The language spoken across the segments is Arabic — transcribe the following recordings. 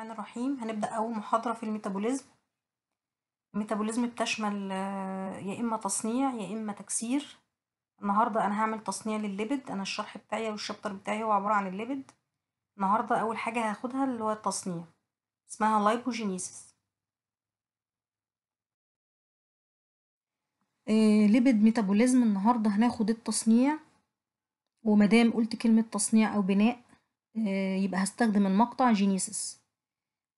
الرحمن الرحيم هنبدأ أول محاضرة في الميتابوليزم الميتابوليزم بتشمل آه، يا إما تصنيع يا إما تكسير النهاردة أنا هعمل تصنيع للليبيد أنا الشرح بتاعي أو الشابتر بتاعي هو عبارة عن الليبيد النهاردة أول حاجة هاخدها اللي هو التصنيع اسمها لايبوجينيسيس آه، ليبيد ميتابوليزم النهاردة هناخد التصنيع ومادام قلت كلمة تصنيع أو بناء آه، يبقى هستخدم المقطع جينيسيس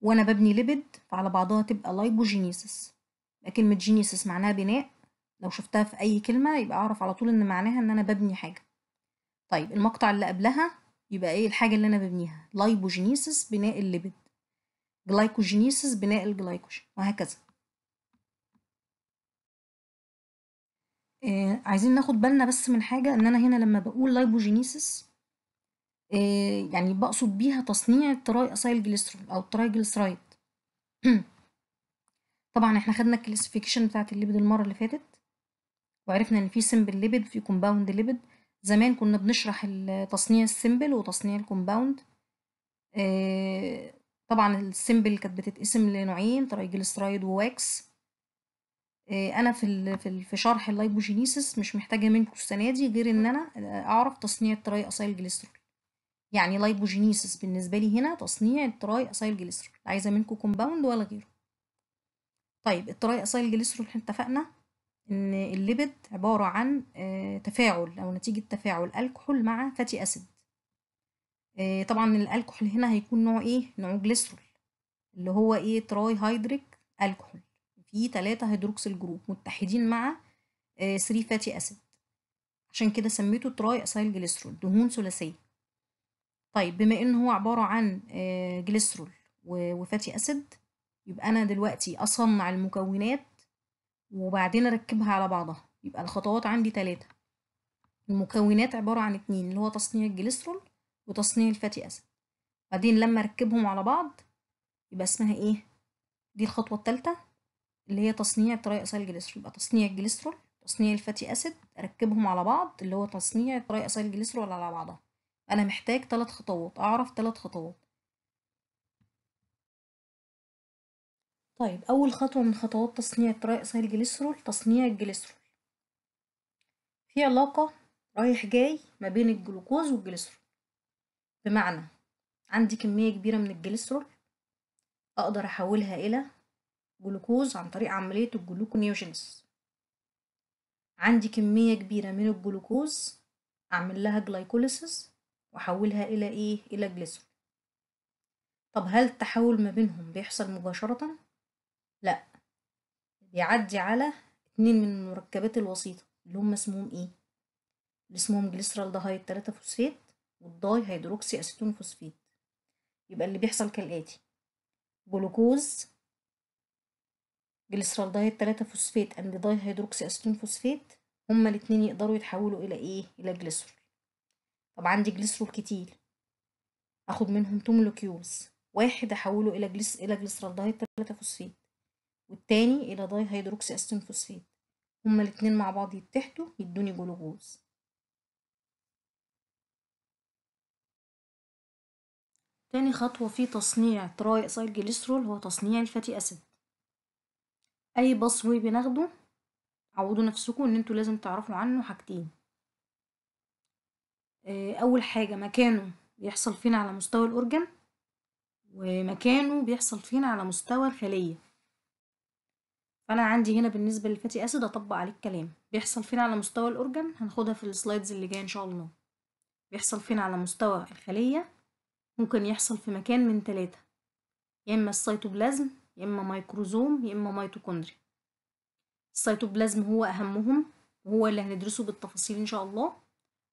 وانا ببني ليبيد فعلى بعضها تبقى لايبوجينيسيس كلمة جينيسيس معناها بناء لو شفتها في أي كلمة يبقى أعرف على طول إن معناها إن أنا ببني حاجة طيب المقطع اللي قبلها يبقى إيه الحاجة اللي أنا ببنيها لايبوجينيسيس بناء الليبيد جلايكوجينيسيس بناء الجلايكوجين وهكذا آه، عايزين ناخد بالنا بس من حاجة إن أنا هنا لما بقول لايبوجينيسيس آه، يعني بقصد بيها تصنيع التراي اسايل جليسترول او التراي جليسترايد طبعا احنا خدنا الكلاسيفيكيشن بتاعت الليبيد المره اللي فاتت وعرفنا ان في سمبل ليبيد في كومباوند ليبيد زمان كنا بنشرح تصنيع السمبل وتصنيع الكومباوند آه، طبعا السمبل كانت بتتقسم لنوعين تراي جليسترايد وواكس آه، انا في في في شرح اللايبوجينيسيس مش محتاجه منكم السنه دي غير ان انا اعرف تصنيع التراي اسايل جليسترول يعني لايبوجينيسيس بالنسبة لي هنا تصنيع التراي أسايل جليسرول عايزة منكم كومباوند ولا غيره طيب التراي أسايل جليسرول احنا اتفقنا إن الليبيد عبارة عن آه، تفاعل أو نتيجة تفاعل الكحول مع فاتي أسيد آه، طبعا الالكحول هنا هيكون نوع ايه نوع جليسرول اللي هو ايه تراي هيدريك الكحول فيه تلاتة هيدروكسيل جروب متحدين مع 3 فاتي اسيد عشان كده سميته تراي اسايل جليسرول دهون ثلاثيه طيب بما ان هو عبارة عن جليسرول وفاتي أسيد يبقى أنا دلوقتي أصنع المكونات وبعدين أركبها على بعضها يبقى الخطوات عندي تلاتة المكونات عبارة عن اتنين اللي هو تصنيع الجليسرول وتصنيع الفاتي أسيد بعدين لما أركبهم على بعض يبقى اسمها إيه؟ دي الخطوة التالتة اللي هي تصنيع طريقة أسيل الجليسرول يبقى تصنيع الجليسرول تصنيع الفاتي أسيد أركبهم على بعض اللي هو تصنيع طريقة أسيل الجليسرول على بعضها أنا محتاج تلات خطوات أعرف تلات خطوات طيب أول خطوة من خطوات تصنيع ترايأسيل الجليسرول تصنيع الجليسرول في علاقة رايح جاي ما بين الجلوكوز والجليسرول بمعنى عندي كمية كبيرة من الجليسرول أقدر أحولها إلى جلوكوز عن طريق عملية الجلوكونيوجينس عندي كمية كبيرة من الجلوكوز أعمل لها جلايكوليسيس وأحولها إلى إيه؟ إلى جليسرول طب هل التحول ما بينهم بيحصل مباشرة؟ لأ بيعدي على اتنين من المركبات الوسيطة اللي هم اسمهم إيه؟ اللي اسمهم جليسرال دهايد 3 فوسفيت والداي هيدروكسي أسيتون فوسفيت يبقى اللي بيحصل كالآتي جلوكوز جليسرال دايت 3 فوسفيت اند داي هيدروكسي اسيتون فوسفيت هما الاتنين يقدروا يتحولوا الى ايه الى جليسرول طب عندي جليسرول كتير اخد منهم مولكيولز واحد احوله الى جليس الى جليسرالدهيد 3 فوسفيت والتاني الى داي هيدروكسي استين فوسفيت هما الاتنين مع بعض يتحدوا يدوني جلوكوز تاني خطوة في تصنيع اسايل جليسرول هو تصنيع الفاتي أسيد أي بصوي بناخده عودوا نفسكم إن انتوا لازم تعرفوا عنه حاجتين آه، أول حاجة مكانه بيحصل فين على مستوى الأورجن ومكانه بيحصل فين على مستوى الخلية فأنا عندي هنا بالنسبة للفاتي أسيد أطبق عليه الكلام بيحصل فين على مستوى الأورجن هناخدها في السلايدز اللي جاية إن شاء الله بيحصل فين على مستوى الخلية ممكن يحصل في مكان من تلاتة يا إما السيتوبلازم يا إما مايكروزوم يا إما ميتوكوندريا السيتوبلازم هو أهمهم وهو اللي هندرسه بالتفاصيل إن شاء الله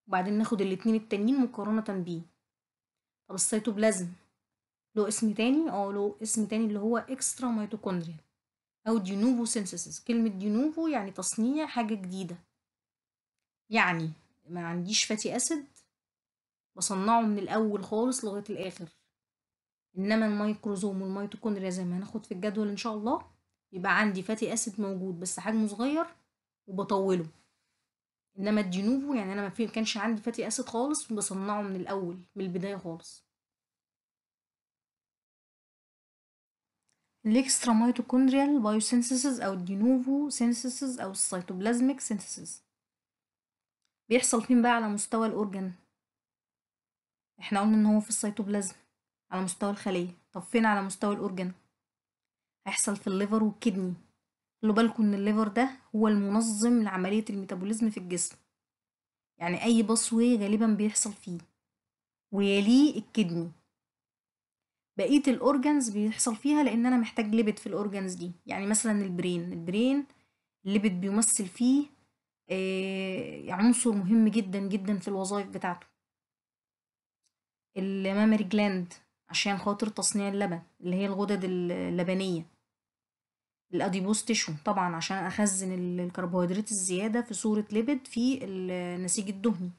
وبعدين ناخد الاتنين التانيين مقارنة بيه طب السيتوبلازم له اسم تاني اه له اسم تاني اللي هو اكسترا ميتوكوندريا او دي نوفو كلمة دي نوفو يعني تصنيع حاجة جديدة يعني ما عنديش فاتي اسيد بصنعه من الاول خالص لغاية الاخر انما الميكروزوم والميتوكوندريا زي ما هناخد في الجدول ان شاء الله يبقى عندي فاتي اسيد موجود بس حجمه صغير وبطوله انما الدينوفو يعني انا ما في كانش عندي فاتي اسيد خالص بصنعه من الاول من البدايه خالص الاكسترا ميتوكوندريال بايوسينثيسيس او الدينوفو سينثيسيس او السيتوبلازميك سينثيسيس بيحصل فين بقى على مستوى الاورجن احنا قلنا ان هو في السيتوبلازم على مستوى الخليه طب فين على مستوى الاورجن هيحصل في الليفر والكدني خلوا بالكم ان الليفر ده هو المنظم لعملية الميتابوليزم في الجسم يعني اي بصوي غالبا بيحصل فيه ويليه الكدني بقية الأورجنز بيحصل فيها لأن أنا محتاج ليبت في الأورجنز دي يعني مثلا البرين البرين الليبت بيمثل فيه آه عنصر مهم جدا جدا في الوظائف بتاعته المامري جلاند عشان خاطر تصنيع اللبن اللي هي الغدد اللبنية الاديبوز تشو طبعا عشان اخزن الكربوهيدرات الزياده في صوره ليبيد في النسيج الدهني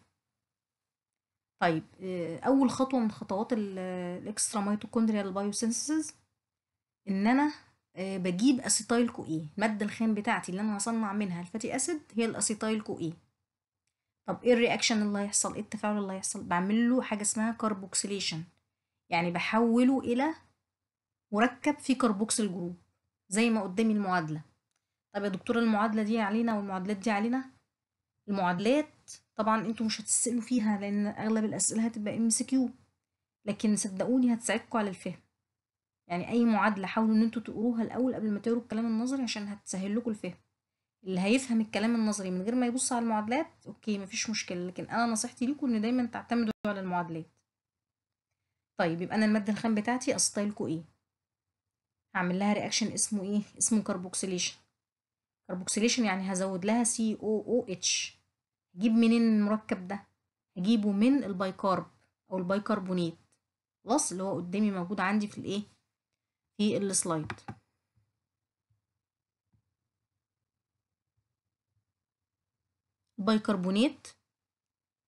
طيب آه، اول خطوه من خطوات الاكسترا مايتوكوندريال بايوسينسز ان انا آه، بجيب اسيتايل كو اي e. الماده الخام بتاعتي اللي انا هصنع منها الفاتي اسيد هي الاسيتايل كو اي e. طب ايه الرياكشن اللي هيحصل ايه التفاعل اللي هيحصل بعمل له حاجه اسمها كربوكسيليشن يعني بحوله الى مركب فيه كربوكسيل جروب زي ما قدامي المعادلة طب يا دكتور المعادلة دي علينا والمعادلات دي علينا المعادلات طبعا انتوا مش هتسألوا فيها لأن أغلب الأسئلة هتبقى ام سي كيو لكن صدقوني هتساعدكم على الفهم يعني أي معادلة حاولوا إن انتوا تقروها الأول قبل ما تقروا الكلام النظري عشان هتسهل لكم الفهم اللي هيفهم الكلام النظري من غير ما يبص على المعادلات اوكي مفيش مشكلة لكن أنا نصيحتي لكم إن دايما تعتمدوا على المعادلات طيب يبقى أنا المادة الخام بتاعتي أستايلكم إيه هعمل لها رياكشن اسمه ايه اسمه كربوكسيليشن كربوكسيليشن يعني هزود لها سي او او اتش هجيب منين المركب ده هجيبه من البايكارب او البايكربونات بلس اللي هو قدامي موجود عندي في الايه في السلايد البايكربونات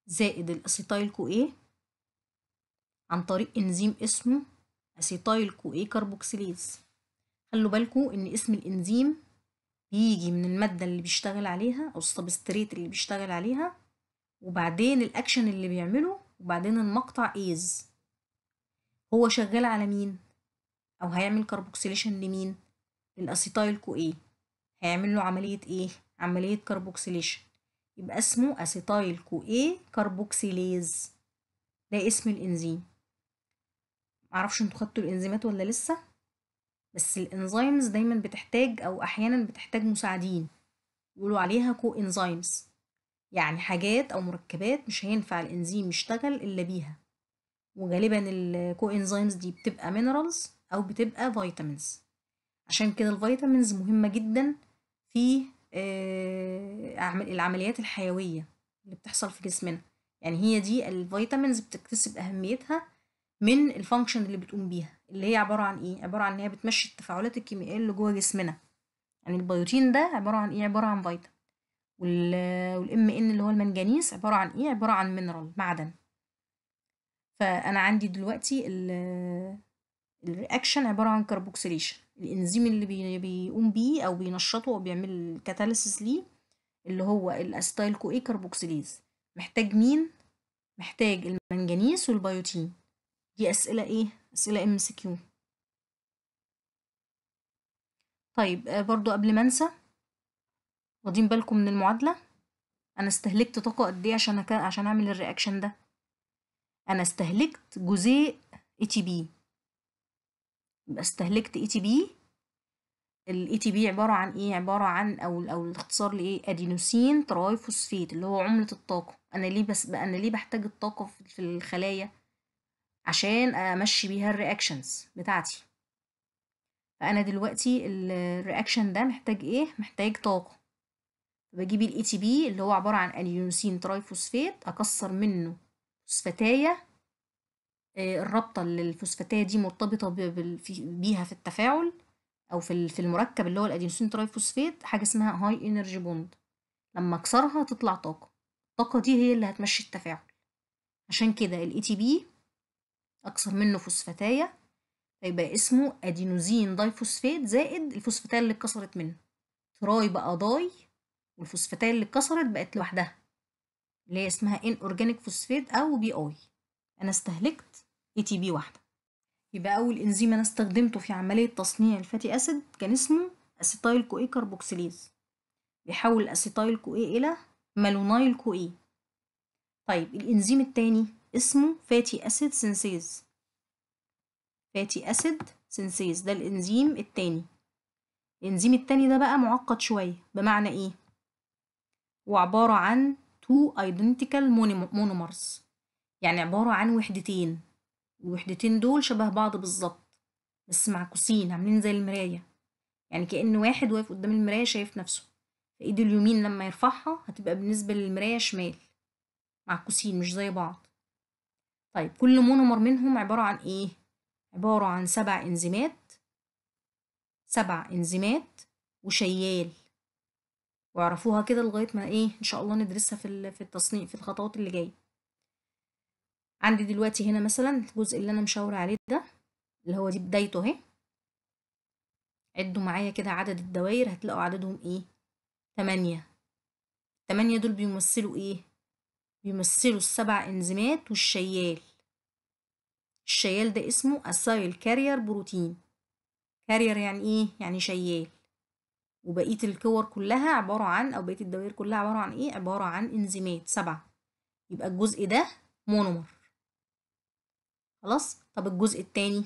زائد الاسيتايل كو ايه عن طريق انزيم اسمه اسيتايل كو ايه كربوكسيليز خلوا بالكم ان اسم الانزيم بيجي من المادة اللي بيشتغل عليها او السبستريت اللي بيشتغل عليها وبعدين الاكشن اللي بيعمله وبعدين المقطع ايز هو شغال على مين او هيعمل كربوكسيليشن لمين للاسيتايل كو ايه هيعمل له عملية ايه عملية كربوكسيليشن يبقى اسمه اسيتايل كو ايه كربوكسيليز ده اسم الانزيم معرفش انتوا خدتوا الانزيمات ولا لسه بس الانزيمز دايما بتحتاج او احيانا بتحتاج مساعدين يقولوا عليها كو انزيمز يعني حاجات او مركبات مش هينفع الانزيم يشتغل الا بيها وغالبا الكو انزيمز دي بتبقى مينرالز او بتبقى فيتامينز عشان كده الفيتامينز مهمه جدا في آه، العمليات الحيويه اللي بتحصل في جسمنا يعني هي دي الفيتامينز بتكتسب اهميتها من الفانكشن اللي بتقوم بيها اللي هي عبارة عن ايه عبارة عن ان هي بتمشي التفاعلات الكيميائية اللي جوه جسمنا يعني البيوتين ده عبارة عن ايه عبارة عن فيتامين والام ان اللي هو المنجنيز عبارة عن ايه عبارة عن مينرال معدن فانا عندي دلوقتي الرياكشن عبارة عن كربوكسيليشن الانزيم اللي بي بيقوم بيه او بينشطه او بيعمل كاتاليسيس ليه اللي هو الاستايل اي كربوكسيليز محتاج مين محتاج المنجنيز والبيوتين دي أسئلة إيه؟ أسئلة ام سي كيو طيب آه، برضو قبل ما أنسى واخدين بالكم من المعادلة أنا استهلكت طاقة قد إيه عشان عشان أعمل الرياكشن ده أنا استهلكت جزيء اي تي بي يبقى استهلكت اي تي بي الاي تي بي عباره عن ايه عباره عن او او الاختصار لايه ادينوسين تراي فوسفيت اللي هو عمله الطاقه انا ليه بس انا ليه بحتاج الطاقه في الخلايا عشان امشي بيها الرياكشنز بتاعتي فانا دلوقتي الرياكشن ده محتاج ايه محتاج طاقه بجيب الاي تي بي اللي هو عباره عن اليونسين ترايفوسفات اكسر منه فوسفاتايه آه، الرابطه اللي الفوسفاتايه دي مرتبطه بيها في التفاعل او في في المركب اللي هو الادينوسين ترايفوسفات حاجه اسمها هاي انرجي بوند لما اكسرها تطلع طاقه الطاقه دي هي اللي هتمشي التفاعل عشان كده الاي تي بي أكثر منه فوسفاتاية هيبقى اسمه أدينوزين داي زائد الفوسفاتاية اللي اتكسرت منه تراي بقى داي والفوسفاتاية اللي اتكسرت بقت لوحدها اللي هي اسمها ان اورجانيك فوسفات او بي اي انا استهلكت اي تي بي واحده يبقى اول انزيم انا استخدمته في عمليه تصنيع الفاتي اسيد كان اسمه اسيتايل كو اي كربوكسيليز بيحول الاسيتايل كو اي الى مالونايل كو اي طيب الانزيم التاني اسمه فاتي أسيد سينسيز فاتي أسيد سينسيز ده الإنزيم التاني الإنزيم التاني ده بقى معقد شوية بمعنى إيه؟ وعبارة عن two identical monomers يعني عبارة عن وحدتين الوحدتين دول شبه بعض بالظبط بس معكوسين عاملين زي المراية يعني كأن واحد واقف قدام المراية شايف نفسه فإيده اليمين لما يرفعها هتبقى بالنسبة للمراية شمال معكوسين مش زي بعض طيب كل مونومر منهم عبارة عن إيه؟ عبارة عن سبع إنزيمات سبع إنزيمات وشيال واعرفوها كده لغاية ما إيه إن شاء الله ندرسها في في التصنيع في الخطوات اللي جاية عندي دلوقتي هنا مثلا الجزء اللي أنا مشاور عليه ده اللي هو دي بدايته أهي عدوا معايا كده عدد الدوائر هتلاقوا عددهم إيه؟ تمانية التمانية دول بيمثلوا إيه؟ بيمثلوا السبع إنزيمات والشيال الشيال ده اسمه أسايل كارير بروتين كارير يعني إيه؟ يعني شيال وبقية الكور كلها عبارة عن أو بقية الدوائر كلها عبارة عن إيه؟ عبارة عن إنزيمات سبعة يبقى الجزء ده مونومر خلاص؟ طب الجزء التاني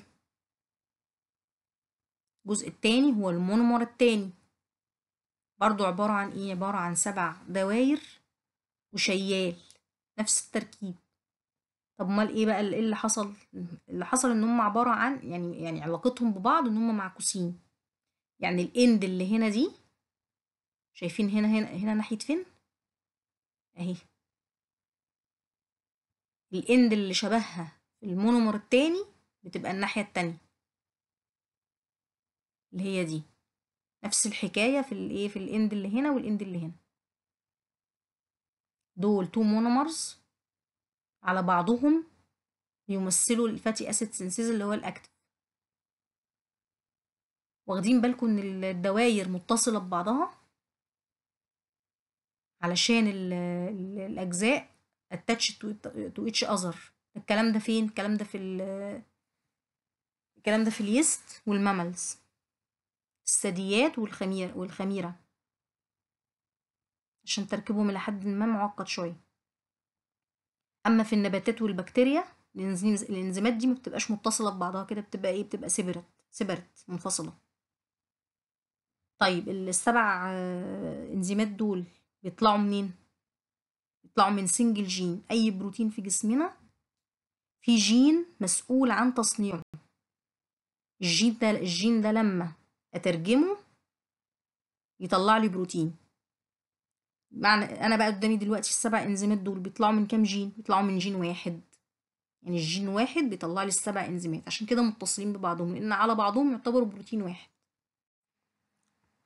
الجزء التاني هو المونومر التاني برضو عبارة عن إيه؟ عبارة عن سبع دواير وشيال نفس التركيب طب امال ايه بقى إيه اللي حصل اللي حصل ان هم عباره عن يعني يعني علاقتهم ببعض ان هم معكوسين يعني الاند اللي هنا دي شايفين هنا هنا هنا ناحيه فين اهي الاند اللي شبهها المونومر التاني بتبقى الناحيه التانيه اللي هي دي نفس الحكايه في الايه في الاند اللي هنا والاند اللي هنا دول تو مونومرز على بعضهم يمثلوا الفاتي اسيد سينثيز اللي هو الاكتف واخدين بالكم ان الدواير متصله ببعضها علشان الـ الـ الاجزاء اتاتش تو اتش اذر الكلام ده فين الكلام ده في الكلام ده في اليست والماملز الثدييات والخميره والخميره عشان تركيبهم إلى حد ما معقد شوية أما في النباتات والبكتيريا الإنزيمات دي مبتبقاش متصلة ببعضها كده بتبقى إيه بتبقى سيبرت سيبرت منفصلة طيب السبع آه، إنزيمات دول بيطلعوا منين؟ بيطلعوا من سنجل جين أي بروتين في جسمنا في جين مسؤول عن تصنيعه الجين ده الجين ده لما أترجمه يطلع لي بروتين معنى انا بقى قدامي دلوقتي السبع انزيمات دول بيطلعوا من كام جين بيطلعوا من جين واحد يعني الجين واحد بيطلع لي السبع انزيمات عشان كده متصلين ببعضهم لان على بعضهم يعتبروا بروتين واحد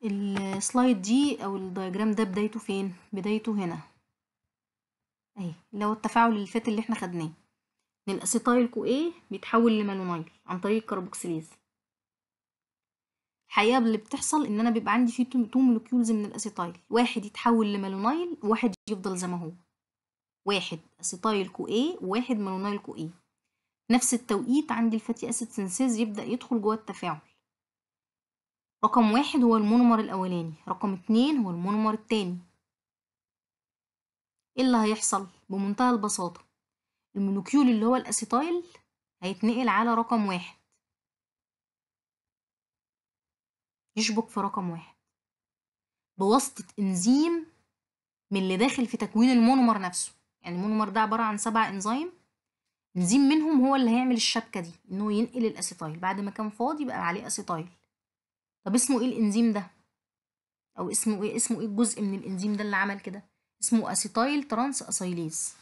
السلايد دي او الدياجرام ده بدايته فين بدايته هنا اهي اللي هو التفاعل اللي فات اللي احنا خدناه من الاسيتايل كو ايه بيتحول لمالونايل عن طريق الكربوكسيليز الحقيقه اللي بتحصل ان انا بيبقى عندي فيه تو مولكيولز من الاسيتايل واحد يتحول لمالونايل وواحد يفضل زي ما هو واحد اسيتايل كو اي وواحد مالونايل كو اي e. نفس التوقيت عندي الفاتي اسيد سينسيز يبدا يدخل جوه التفاعل رقم واحد هو المونومر الاولاني رقم اتنين هو المونومر التاني ايه اللي هيحصل بمنتهى البساطه المولكيول اللي هو الاسيتايل هيتنقل على رقم واحد يشبك في رقم واحد بواسطة إنزيم من اللي داخل في تكوين المونومر نفسه يعني المونومر ده عبارة عن سبع إنزيم إنزيم منهم هو اللي هيعمل الشبكة دي إنه ينقل الأسيتايل بعد ما كان فاضي بقى عليه أسيتايل طب اسمه إيه الإنزيم ده؟ أو اسمه إيه اسمه إيه الجزء من الإنزيم ده اللي عمل كده؟ اسمه أسيتايل ترانس أسيليز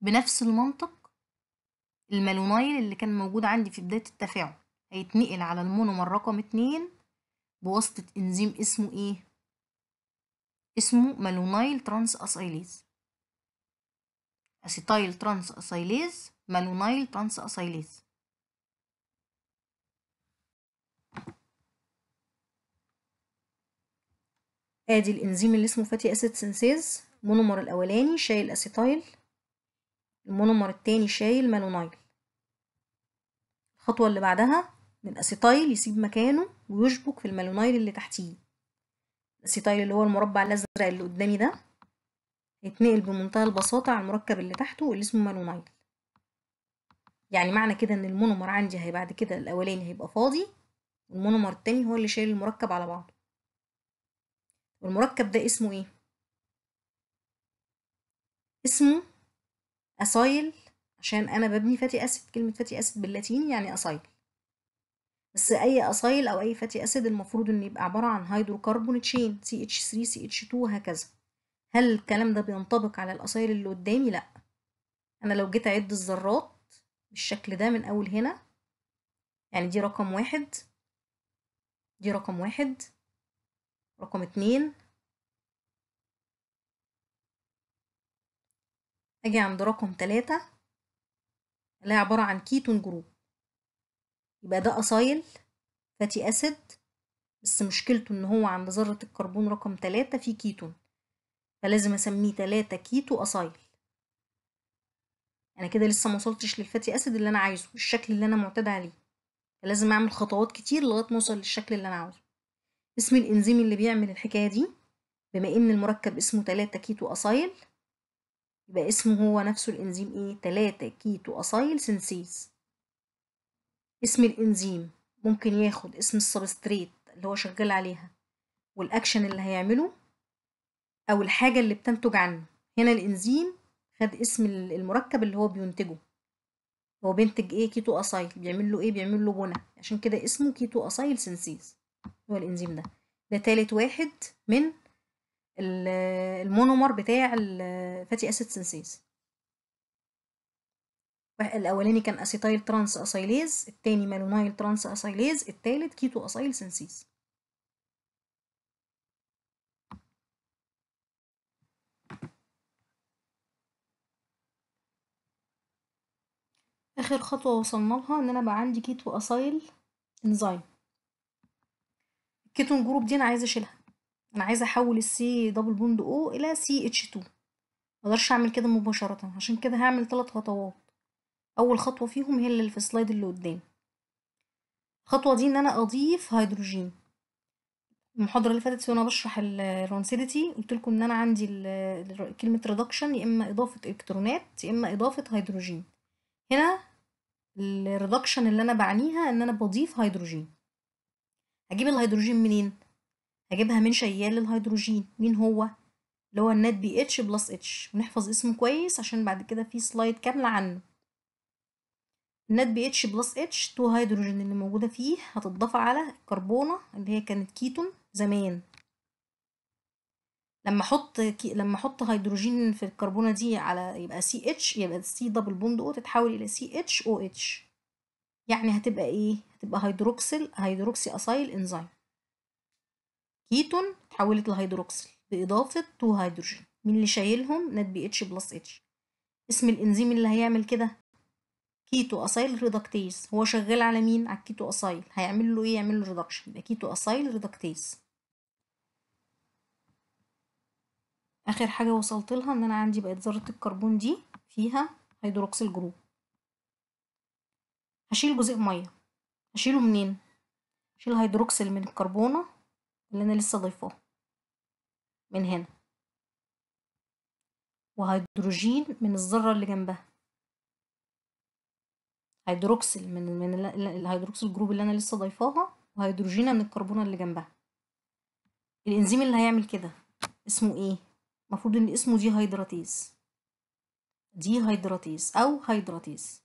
بنفس المنطق المالونايل اللي كان موجود عندي في بداية التفاعل هيتنقل على المونومر رقم اتنين بواسطة إنزيم اسمه إيه؟ اسمه مالونايل ترانس أسايليز أسيتايل ترانس أسايليز مالونايل ترانس أسايليز ادي الانزيم اللي اسمه فاتي اسيد سينسيز المونومر الاولاني شايل اسيتايل المونومر التاني شايل مالونايل الخطوه اللي بعدها الاسيتايل يسيب مكانه ويشبك في المالونايل اللي تحتيه الاسيتايل اللي هو المربع الازرق اللي قدامي ده هيتنقل بمنتهى البساطة على المركب اللي تحته اللي اسمه مالونايل يعني معنى كده ان المونومر عندي هي بعد كده الاولاني هيبقى فاضي والمونومر التاني هو اللي شايل المركب على بعضه والمركب ده اسمه ايه اسمه اسايل عشان انا ببني فاتي اسيد كلمة فاتي اسيد باللاتيني يعني اسايل بس اي اصايل او اي فاتي اسيد المفروض ان يبقى عباره عن هيدروكربون تشين سي اتش 3 سي اتش 2 وهكذا هل الكلام ده بينطبق على الاصايل اللي قدامي لا انا لو جيت اعد الذرات بالشكل ده من اول هنا يعني دي رقم واحد دي رقم واحد رقم اتنين اجي عند رقم تلاتة اللي عبارة عن كيتون جروب يبقى ده أصايل فاتي أسيد بس مشكلته إن هو عند ذرة الكربون رقم تلاتة فيه كيتون فلازم أسميه تلاتة كيتو أصايل أنا كده لسه موصلتش للفاتي أسيد اللي أنا عايزه الشكل اللي أنا معتاد عليه فلازم أعمل خطوات كتير لغاية ما أوصل للشكل اللي أنا عاوزه اسم الإنزيم اللي بيعمل الحكاية دي بما إن المركب اسمه تلاتة كيتو أصايل يبقى اسمه هو نفسه الإنزيم إيه تلاتة كيتو أصايل سنسيز اسم الإنزيم ممكن ياخد اسم السبستريت اللي هو شغال عليها والأكشن اللي هيعمله أو الحاجة اللي بتنتج عنه هنا الإنزيم خد اسم المركب اللي هو بينتجه هو بينتج ايه كيتو اسايل بيعمل له ايه بيعمل له بنى عشان كده اسمه كيتو اسايل سينسيز هو الانزيم ده ده تالت واحد من المونومر بتاع الفاتي اسيد سينسيز الأولاني كان أسيتايل ترانس أسايليز التاني مالونايل ترانس أسايليز التالت كيتو أسايل سنسيز آخر خطوة وصلنا لها إن أنا بقى عندي كيتو أسايل إنزيم الكيتون جروب دي أنا عايزة أشيلها أنا عايزة أحول السي دبل بوند أو إلى سي اتش تو مقدرش أعمل كده مباشرة عشان كده هعمل تلات خطوات اول خطوه فيهم هي اللي في السلايد اللي قدام الخطوه دي ان انا اضيف هيدروجين المحاضره اللي فاتت وانا بشرح الرانسيديتي قلت لكم ان انا عندي كلمه ريدكشن يا اما اضافه الكترونات يا اما اضافه هيدروجين هنا الريدكشن اللي انا بعنيها ان انا بضيف هيدروجين هجيب الهيدروجين منين هجيبها من شيال الهيدروجين مين هو اللي هو النات بي اتش بلس اتش ونحفظ اسمه كويس عشان بعد كده في سلايد كامله عنه نات بي اتش بلس اتش تو هيدروجين اللي موجودة فيه هتتضاف على الكربونة اللي هي كانت كيتون زمان لما احط كي... لما احط هيدروجين في الكربونه دي على يبقى سي اتش يبقى سي دبل بوند او تتحول الى سي اتش او اتش يعني هتبقى ايه هتبقى هيدروكسل هيدروكسي اسايل انزيم كيتون اتحولت لهيدروكسل باضافه تو هيدروجين مين اللي شايلهم نات بي اتش بلس اتش اسم الانزيم اللي هيعمل كده كيتو اسايل ريدكتيز هو شغال على مين على الكيتو اسايل هيعمل له ايه يعمل له ريدكشن يبقى كيتو اسايل ريدكتيز اخر حاجه وصلت لها ان انا عندي بقت ذره الكربون دي فيها هيدروكسيل جروب هشيل جزء ميه هشيله منين هشيل هيدروكسيل من الكربونه اللي انا لسه ضايفاه من هنا وهيدروجين من الذره اللي جنبها هيدروكسل من من الهيدروكسل جروب اللي انا لسه ضايفاها وهيدروجينه من الكربون اللي جنبها الانزيم اللي هيعمل كده اسمه ايه المفروض ان اسمه دي هيدراتيز دي هيدراتيز او هيدراتيز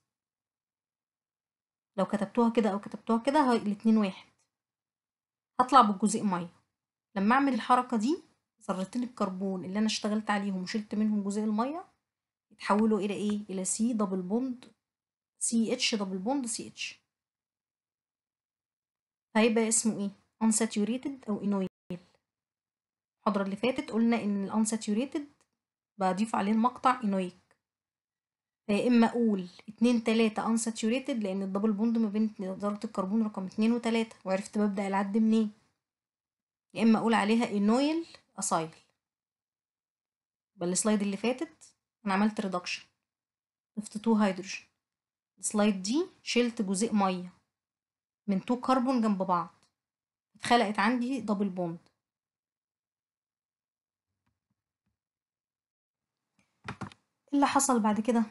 لو كتبتوها كده او كتبتوها كده الاتنين واحد هطلع بالجزيء ميه لما اعمل الحركه دي ذرتين الكربون اللي انا اشتغلت عليهم وشلت منهم جزيء الميه يتحولوا الى ايه الى سي دبل بوند سي اتش دبل بوند سي اتش هيبقى اسمه ايه unsaturated او انويل المحاضرة اللي فاتت قلنا ان الانساتيوريتد بضيف عليه المقطع انويك فيا اما اقول اتنين تلاتة انساتيوريتد لان الدبل بوند ما بين درجة الكربون رقم اتنين وتلاتة وعرفت ببدأ العد منين يا اما اقول عليها انويل اسايل يبقى السلايد اللي فاتت انا عملت ريدكشن ضفت تو هيدروجين السلايد دي شلت جزيء مية من تو كربون جنب بعض اتخلقت عندي دبل بوند إيه اللي حصل بعد كده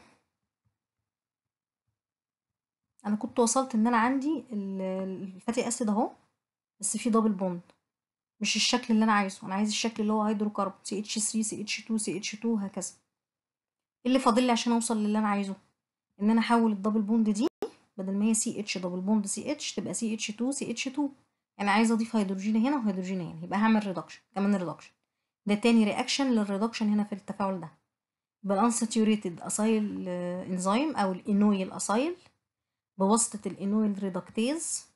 انا كنت وصلت ان انا عندي الفاتي اسيد اهو بس فيه دبل بوند مش الشكل اللي انا عايزه انا عايز الشكل اللي هو هيدروكربون سي اتش 3 سي اتش 2 سي اتش 2 هكذا إيه اللي فاضل لي عشان اوصل للي انا عايزه ان انا احول الدبل بوند دي بدل ما هي سي اتش دبل بوند سي اتش تبقى سي اتش 2 سي اتش 2 انا عايزه اضيف هيدروجين هنا وهيدروجين هنا يبقى هعمل ريدكشن كمان ريدكشن ده تاني رياكشن للريدكشن هنا في التفاعل ده يبقى الانساتيوريتد اسايل انزيم او الانويل اسايل بواسطه الانويل ريدكتيز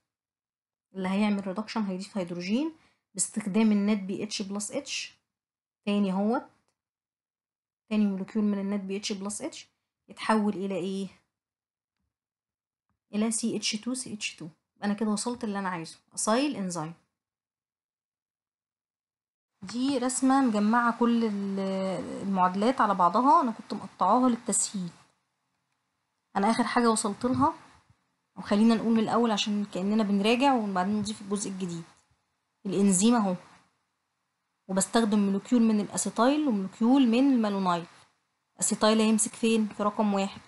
اللي هيعمل ريدكشن هيضيف هيدروجين باستخدام النت بي اتش بلس اتش تاني اهوت تاني مولكيول من النت بي اتش بلس اتش يتحول الى ايه الى سي اتش 2 سي اتش 2 انا كده وصلت اللي انا عايزه اسايل انزيم دي رسمة مجمعة كل المعادلات على بعضها أنا كنت مقطعاها للتسهيل أنا آخر حاجة وصلت لها وخلينا نقول من الأول عشان كأننا بنراجع وبعدين نضيف الجزء الجديد الإنزيم أهو وبستخدم مولوكيول من الأسيتايل ومولوكيول من المالونايل اسيتايل هيمسك فين في رقم واحد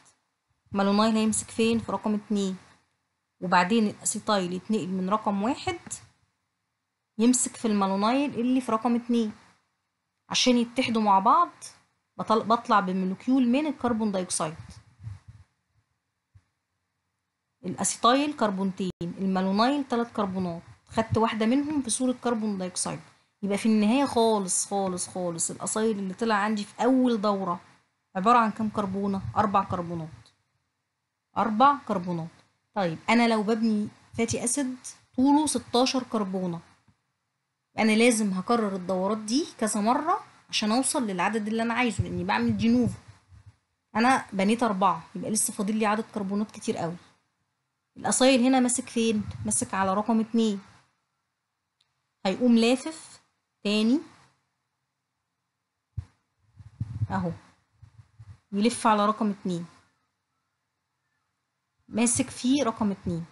مالونايل هيمسك فين في رقم اتنين وبعدين الاسيتايل يتنقل من رقم واحد يمسك في المالونايل اللي في رقم اتنين عشان يتحدوا مع بعض بطل بطلع بمولكيول من الكربون دايوكسيد الاسيتايل كربونتين المالونايل تلات كربونات خدت واحده منهم في صوره كربون دايوكسيد يبقى في النهايه خالص خالص خالص الاصايل اللي طلع عندي في اول دوره عبارة عن كم كربونة؟ أربع كربونات أربع كربونات طيب أنا لو ببني فاتي أسيد طوله 16 كربونة أنا لازم هكرر الدورات دي كذا مرة عشان أوصل للعدد اللي أنا عايزه لأني بعمل جينوفو أنا بنيت أربعة يبقى لسه فاضل لي عدد كربونات كتير قوي الأصايل هنا ماسك فين؟ ماسك على رقم اتنين هيقوم لافف تاني أهو يلف على رقم اتنين ماسك فيه رقم اتنين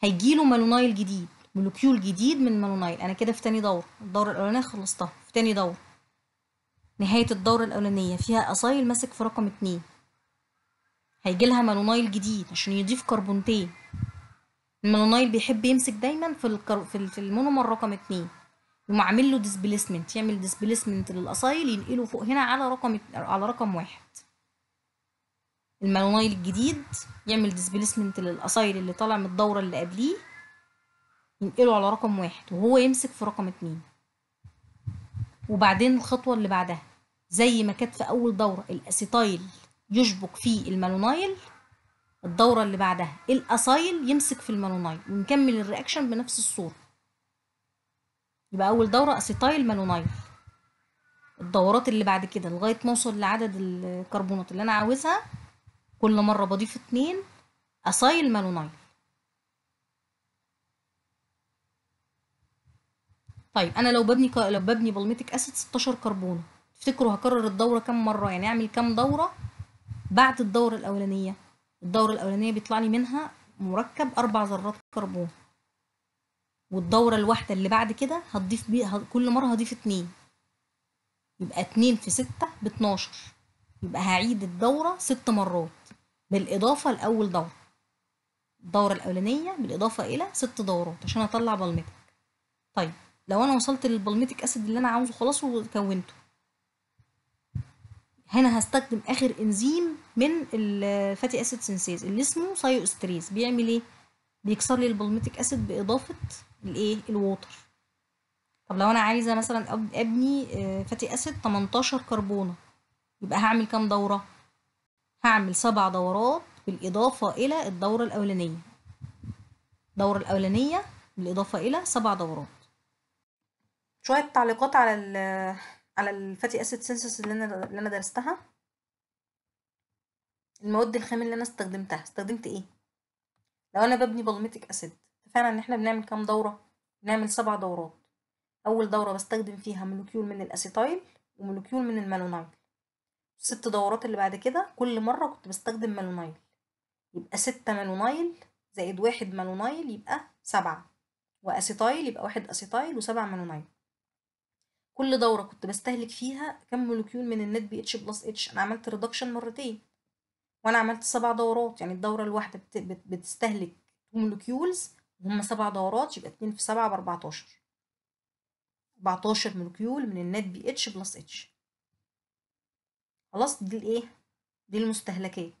هيجيله مالونايل جديد مولوكيول جديد من مالونايل انا كده في تاني دور الدورة الاولانية خلصتها في تاني دور نهاية الدورة الاولانية فيها اصايل ماسك في رقم اتنين هيجيلها مالونايل جديد عشان يضيف كربونتين المالونايل بيحب يمسك دايما في الكر... في المونومر رقم اتنين يقوم عامل له ديسبليسمنت يعمل ديسبليسمنت للاصايل ينقله فوق هنا على رقم على رقم واحد المالونايل الجديد يعمل ديسبيسمنت للأصايل اللي طالع من الدورة اللي قبليه ينقله على رقم واحد وهو يمسك في رقم اتنين وبعدين الخطوة اللي بعدها زي ما كانت في أول دورة الأسيتايل يشبك في المالونايل الدورة اللي بعدها الأصايل يمسك في المالونايل ونكمل الرياكشن بنفس الصورة يبقى أول دورة أسيتايل مالونايل الدورات اللي بعد كده لغاية ما أوصل لعدد الكربونات اللي أنا عاوزها كل مرة بضيف اتنين أصايل مالونايل طيب أنا لو ببني ك... لو ببني بلميتك أسيد 16 كربون تفتكروا هكرر الدورة كام مرة يعني أعمل كام دورة بعد الدورة الأولانية الدورة الأولانية بيطلع لي منها مركب أربع ذرات كربون والدورة الواحدة اللي بعد كده هتضيف ه... كل مرة هضيف اتنين يبقى اتنين في ستة باتناشر يبقى هعيد الدورة ست مرات بالإضافة لأول دورة الدورة الأولانية بالإضافة إلى ست دورات عشان أطلع بالميتك طيب لو أنا وصلت للبالميتك أسيد اللي أنا عاوزه خلاص وكونته هنا هستخدم آخر إنزيم من الفاتي أسيد سينسيز اللي اسمه سايوستريز بيعمل إيه؟ بيكسر لي البالميتك أسيد بإضافة الإيه؟ الووتر طب لو أنا عايزة مثلا أبني فاتي أسيد 18 كربونة يبقى هعمل كام دورة؟ هعمل سبع دورات بالإضافة إلى الدورة الأولانية الدورة الأولانية بالإضافة إلى سبع دورات شوية تعليقات على ال على الفاتي أسيد سينسس اللي أنا اللي أنا درستها المواد الخام اللي أنا استخدمتها استخدمت إيه لو أنا ببني بالميتك أسيد فعلا إن إحنا بنعمل كام دورة بنعمل سبع دورات أول دورة بستخدم فيها مولكيول من الأسيتايل ومولكيول من المالونايل ست دورات اللي بعد كده كل مرة كنت بستخدم مالونايل يبقى ستة مالونايل زائد واحد مالونايل يبقى سبعة وأسيتايل يبقى واحد أسيتايل وسبعة مالونايل كل دورة كنت بستهلك فيها كم مولوكيول من النت بي اتش بلس اتش أنا عملت ريدكشن مرتين وأنا عملت سبع دورات يعني الدورة الواحدة بتستهلك مولوكيولز وهم سبع دورات يبقى اتنين في سبعة بأربعتاشر أربعتاشر مولوكيول من النت بي اتش بلس اتش خلاص دي الايه دي المستهلكات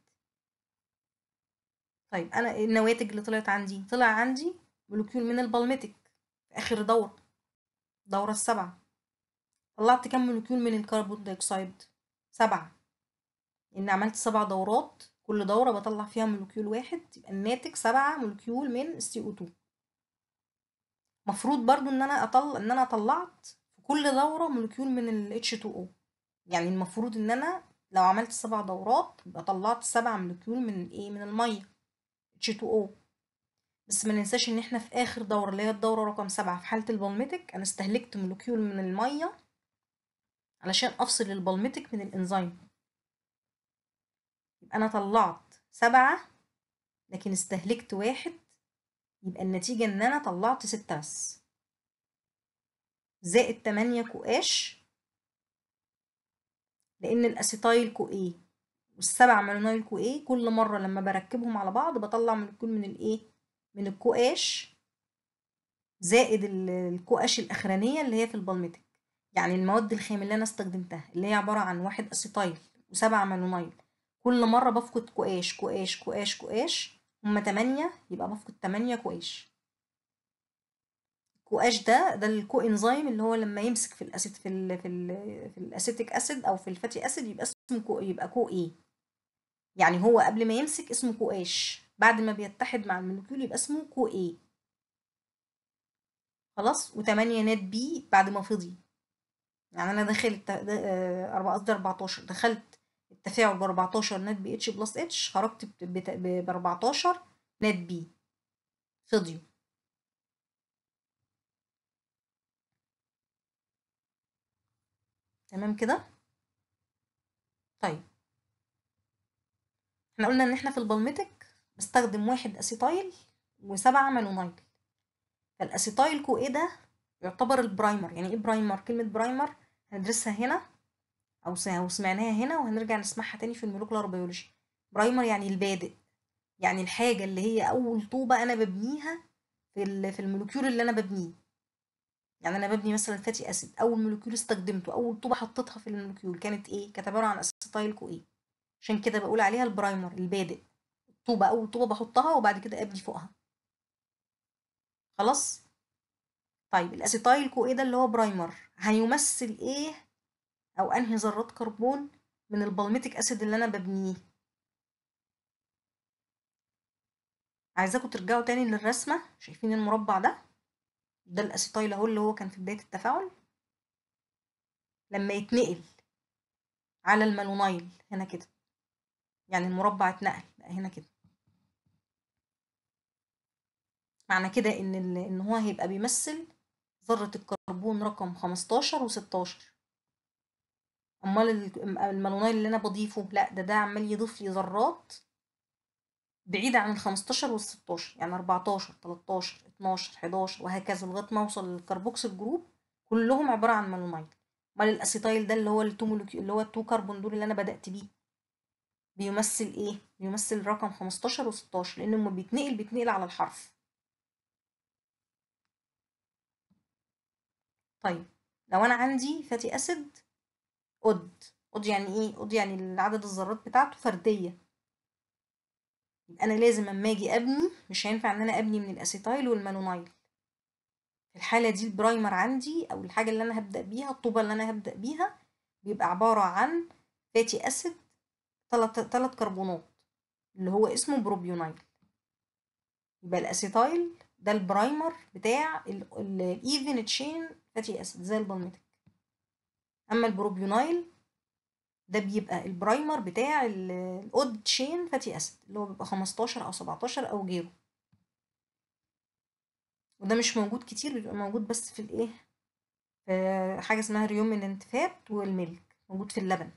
طيب انا النواتج اللي طلعت عندي طلع عندي مولكيول من البالميتك في اخر دوره الدوره السابعه طلعت كام مولكيول من الكربون دايكسايد سبعه ان عملت سبع دورات كل دوره بطلع فيها مولكيول واحد يبقى الناتج سبعه مولكيول من السي او 2 مفروض برضو ان انا اطلع ان انا طلعت في كل دوره مولكيول من ال H2O يعني المفروض ان انا لو عملت سبع دورات يبقى طلعت سبع مولكيول من ايه من الميه H2O بس ما ننساش ان احنا في اخر دورة اللي هي الدورة رقم سبعة في حالة البالميتك انا استهلكت مولكيول من المية علشان افصل البالميتك من الانزيم يبقى انا طلعت سبعة لكن استهلكت واحد يبقى النتيجة ان انا طلعت ستة بس زائد تمانية كواش لأن الأسيتايل كو إيه والسبع مالونايل كو إيه كل مرة لما بركبهم على بعض بطلع مولكيول من الإيه من الكواش زائد الكواش الأخرانية اللي هي في البالميتك يعني المواد الخام اللي أنا استخدمتها اللي هي عبارة عن واحد أسيتايل وسبع مالونايل كل مرة بفقد كواش كواش كواش كواش هما تمانية يبقى بفقد تمانية كواش كواش ده ده الكو انزيم اللي هو لما يمسك في الاسيد في ال في, ال في الاسيتيك اسيد او في الفاتي اسيد يبقى اسمه كو يبقى كو اي يعني هو قبل ما يمسك اسمه كو اش بعد ما بيتحد مع المولكيول يبقى اسمه كو اي خلاص و8 نات بي بعد ما فضي يعني انا داخل 4 آه، قصدي 14 دخلت التفاعل ب 14 نات بي اتش بلس اتش خرجت ب 14 نات بي فضيوا تمام كده طيب احنا قلنا ان احنا في البلمتك بستخدم واحد اسيتايل وسبعة مالونايل فالاسيتايل كو ايه ده يعتبر البرايمر يعني ايه برايمر كلمة برايمر هندرسها هنا او سمعناها هنا وهنرجع نسمعها تاني في المولكولار بيولوجي برايمر يعني البادئ يعني الحاجة اللي هي أول طوبة أنا ببنيها في في اللي أنا ببنيه يعني انا ببني مثلا فاتي اسيد اول مولكيول استخدمته اول طوبه حطيتها في المولكيول كانت ايه كانت عباره عن اسيتايل كو ايه عشان كده بقول عليها البرايمر البادئ الطوبه اول طوبه بحطها وبعد كده ابني فوقها خلاص طيب الاسيتايل كو ايه ده اللي هو برايمر هيمثل ايه او انهي ذرات كربون من البالميتك اسيد اللي انا ببنيه عايزاكم ترجعوا تاني للرسمه شايفين المربع ده ده الاسيتايل اهو اللي هو كان في بداية التفاعل لما يتنقل على المالونايل هنا كده يعني المربع اتنقل بقى هنا كده معنى كده ان ان هو هيبقى بيمثل ذرة الكربون رقم 15 و16 امال المالونايل اللي انا بضيفه لا ده ده عمال يضيف لي ذرات بعيدة عن ال 15 وال 16 يعني 14 13 12 11 وهكذا لغاية ما اوصل للكربوكسيل جروب كلهم عبارة عن مالونايد امال الاسيتايل ده اللي هو التو اللي هو التو كربون دول اللي انا بدأت بيه بيمثل ايه؟ بيمثل رقم 15 و 16 لان لما بيتنقل بيتنقل على الحرف طيب لو انا عندي فاتي اسيد اود اود يعني ايه؟ اود يعني عدد الذرات بتاعته فردية انا لازم اما اجي ابني مش هينفع ان انا ابني من الاسيتايل والمانونايل في الحاله دي البرايمر عندي او الحاجه اللي انا هبدا بيها الطوبه اللي انا هبدا بيها بيبقى عباره عن فاتي اسيد ثلاث كربونات اللي هو اسمه بروبيونايل يبقى الاسيتايل ده البرايمر بتاع الايفن تشين فاتي اسيد زي البالميتك اما البروبيونايل ده بيبقى البرايمر بتاع الاود تشين فاتي اسيد اللي هو بيبقى 15 او 17 او غيره وده مش موجود كتير بيبقى موجود بس في الايه في حاجه اسمها ريوميننت فات والملك موجود في اللبن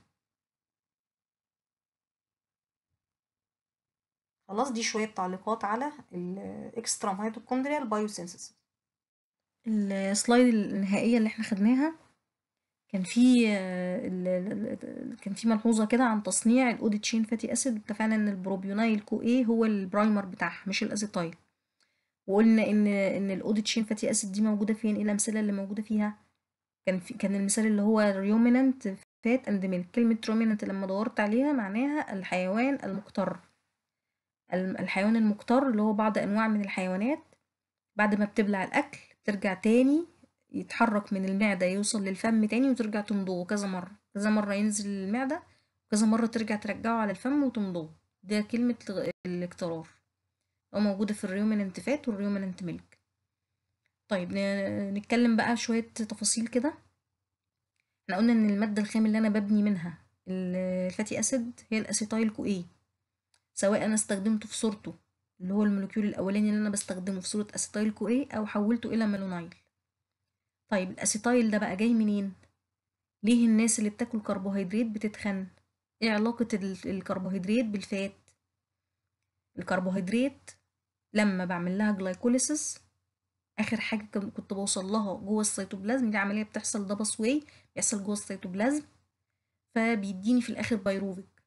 خلاص دي شويه تعليقات على الاكسترا مايتوكوندريال البايوسينسيس السلايد النهائيه اللي احنا خدناها كان في آه، كان في ملحوظه كده عن تصنيع الاوديتشين فاتي اسيد اتفقنا ان البروبيونايل كو ايه هو البرايمر بتاعها مش الازيتايل وقلنا ان ان الاوديتشين فاتي اسيد دي موجوده فين ايه الامثله اللي موجوده فيها كان في كان المثال اللي هو ريومينانت فات اند ميلك كلمه ريومينانت لما دورت عليها معناها الحيوان المقتر الحيوان المقتر اللي هو بعض انواع من الحيوانات بعد ما بتبلع الاكل بترجع تاني يتحرك من المعدة يوصل للفم تاني وترجع تمضغه كذا مرة كذا مرة ينزل المعدة كذا مرة ترجع ترجعه على الفم وتمضغه ده كلمة الاقترار هو موجودة في الريومننت فات والريومننت ملك طيب نتكلم بقى شوية تفاصيل كده احنا قلنا ان المادة الخام اللي انا ببني منها الفاتي اسيد هي الاسيتايل كو ايه سواء انا استخدمته في صورته اللي هو المولكيول الاولاني اللي انا بستخدمه في صورة اسيتايل كو ايه او حولته الى مالونايل طيب الاسيتايل ده بقى جاي منين ليه الناس اللي بتاكل كربوهيدرات بتتخن ايه علاقة الكربوهيدرات بالفات الكربوهيدرات لما بعمل لها جلايكوليسس اخر حاجة كنت بوصل لها جوه السيتوبلازم دي عملية بتحصل دبس واي بيحصل جوه السيتوبلازم فبيديني في الاخر بايروفيك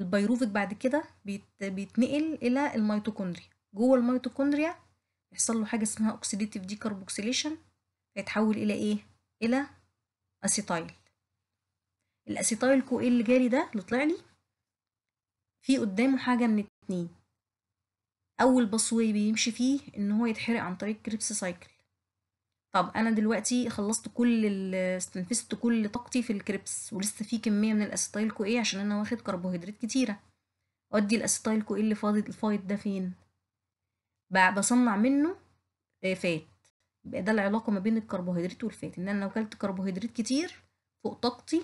البيروفيك بعد كده بيت... بيتنقل الى الميتوكوندريا جوه الميتوكوندريا يحصل له حاجه اسمها اوكسيديتيف ديكربوكسيليشن هيتحول إلى إيه؟ إلى أسيتايل الأسيتايل كو إيه اللي جالي ده اللي طلع لي في قدامه حاجة من اتنين أول بصوي بيمشي فيه إن هو يتحرق عن طريق كريبس سايكل طب أنا دلوقتي خلصت كل استنفذت كل طاقتي في الكريبس ولسه في كمية من الأسيتايل كو إيه عشان أنا واخد كربوهيدرات كتيرة أدي الأسيتايل كو إيه اللي فاضل الفايض ده فين؟ بصنع منه آه، فات يبقى ده العلاقه ما بين الكربوهيدرات والفات ان انا لو أكلت كربوهيدرات كتير فوق طاقتي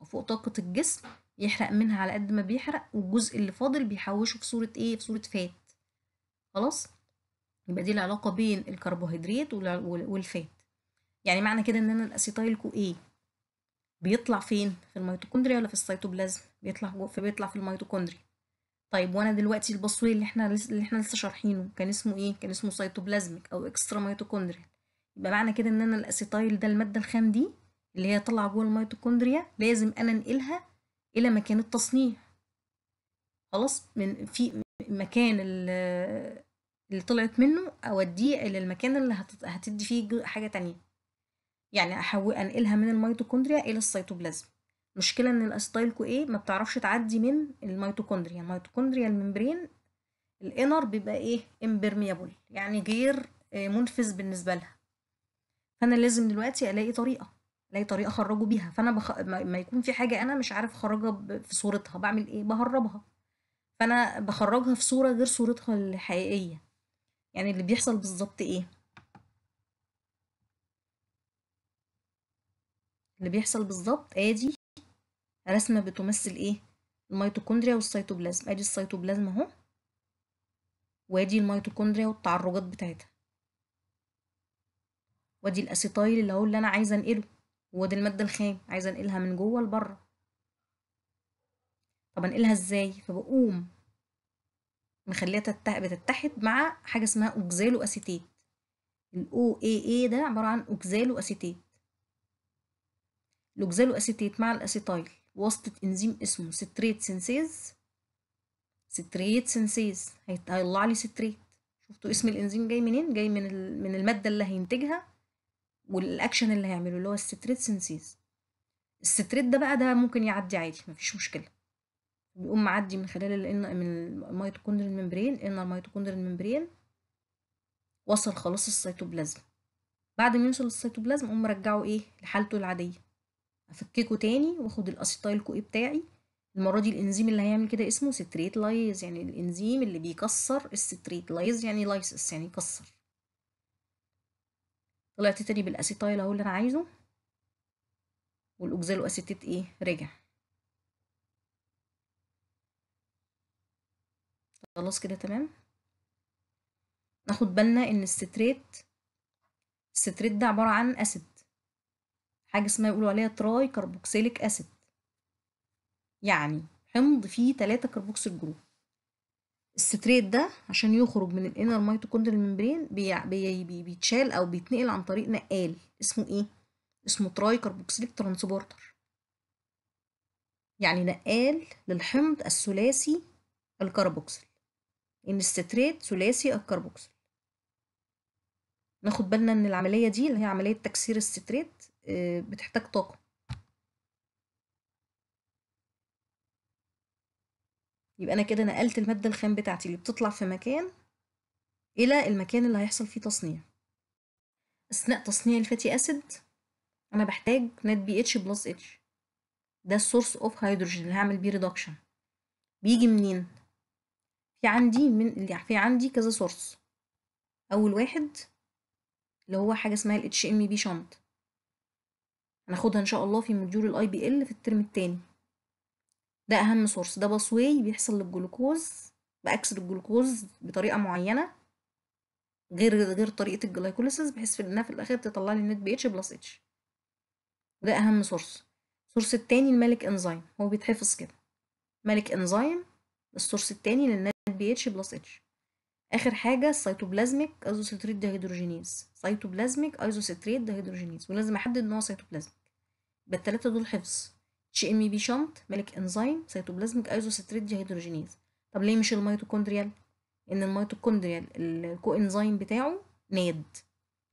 وفوق طاقه الجسم يحرق منها على قد ما بيحرق والجزء اللي فاضل بيحوشه في صوره ايه في صوره فات خلاص يبقى دي العلاقه بين الكربوهيدرات والفات يعني معنى كده ان انا الاسيتايل كو ايه بيطلع فين في الميتوكوندريا ولا في السيتوبلازم بيطلع فبيطلع في الميتوكوندريا طيب وانا دلوقتي البصوي اللي احنا اللي احنا لسه شارحينه كان اسمه ايه كان اسمه سيتوبلازميك او اكسترا ميتوكوندريا يبقى معنى كده ان انا الاسيتايل ده الماده الخام دي اللي هي طلع جوه الميتوكوندريا لازم انا انقلها الى مكان التصنيع خلاص من في مكان اللي طلعت منه اوديه الى المكان اللي هتدي فيه حاجه تانية يعني احول انقلها من الميتوكوندريا الى السيتوبلازم مشكله ان الاسيتايل كو ايه ما بتعرفش تعدي من الميتوكوندريا الميتوكوندريا الممبرين الانر بيبقى ايه امبرميبل يعني غير آه، منفذ بالنسبه لها فانا لازم دلوقتي الاقي طريقه الاقي طريقه اخرجه بيها فانا بخ... ما يكون في حاجه انا مش عارف اخرجها في صورتها بعمل ايه بهربها فانا بخرجها في صوره غير صورتها الحقيقيه يعني اللي بيحصل بالظبط ايه اللي بيحصل بالظبط ادي رسمه بتمثل ايه الميتوكوندريا والسيتوبلازم ادي السيتوبلازم اهو وادي الميتوكوندريا والتعرجات بتاعتها وادي الاسيتايل اللي هو اللي انا عايزه انقله وادي الماده الخام عايزه انقلها من جوه لبره طب انقلها ازاي فبقوم مخليها بتتحد مع حاجه اسمها اوكزالو اسيتيت الاو اي اي ده عباره عن اوكزالو اسيتيت الاوكزالو اسيتيت مع الاسيتايل واسطه انزيم اسمه ستريت سينسيز ستريت سينسيز هيطلع لي ستريت شفتوا اسم الانزيم جاي منين جاي من من الماده اللي هينتجها والاكشن اللي هيعمله اللي هو الستريت سنسيز الستريت ده بقى ده ممكن يعدي عادي مفيش مشكله بيقوم معدي من خلال الان من الميتوكوندريال ميمبرين ان الميتوكوندريال ميمبرين وصل خلاص السيتوبلازم بعد ما يوصل السيتوبلازم اقوم مرجعه ايه لحالته العاديه افككه تاني واخد الاسيتايل كو بتاعي المره دي الانزيم اللي هيعمل كده اسمه ستريت لايز يعني الانزيم اللي بيكسر الستريت لايز يعني لايسس يعني يكسر طلعت تاني بالاسيتايل اهو اللي انا عايزه والاوكسالو اسيتيت ايه رجع خلاص كده تمام ناخد بالنا ان الستريت الستريت ده عباره عن اسيد حاجه اسمها يقولوا عليها تراي كربوكسيليك اسيد يعني حمض فيه 3 كربوكسيل جروب الستريت ده عشان يخرج من الانر ميتوكوندريال ممبرين بي بي بي بيتشال او بيتنقل عن طريق نقال اسمه ايه اسمه تراي كاربوكسيليك ترانسبورتر يعني نقال للحمض الثلاثي الكربوكسل ان الستريت ثلاثي الكربوكسل ناخد بالنا ان العمليه دي اللي هي عمليه تكسير الستريت آه، بتحتاج طاقه يبقى انا كده نقلت الماده الخام بتاعتي اللي بتطلع في مكان الى المكان اللي هيحصل فيه تصنيع اثناء تصنيع الفاتي اسيد انا بحتاج نت بي اتش بلس اتش ده السورس اوف هيدروجين اللي هعمل بيه ريدكشن بيجي منين في عندي من يعني في عندي كذا سورس اول واحد اللي هو حاجه اسمها الاتش ام بي شنط هناخدها ان شاء الله في مديول الاي بي ال في الترم التاني ده اهم سورس ده باسوي بيحصل للجلوكوز باكسد الجلوكوز بطريقه معينه غير غير طريقه الجلايكوليسيس بحيث انها في الاخير تطلع لي النت بي اتش بلس اتش ده اهم سورس السورس التاني الملك انزيم هو بيتحفظ كده ملك انزيم السورس التاني للنت بي اتش بلس اتش اخر حاجه السيتوبلازميك ايزوسيتريت ديهيدروجينيز سيتوبلازميك ايزوسيتريت ديهيدروجينيز ولازم احدد نوع سيتوبلازميك بالثلاثه دول حفظ شي ام بي شنط ملك انزيم سيتوبلازميك ايزوستريت دي هيدروجينيز طب ليه مش الميتوكوندريال ان الميتوكوندريال الكو انزيم بتاعه ناد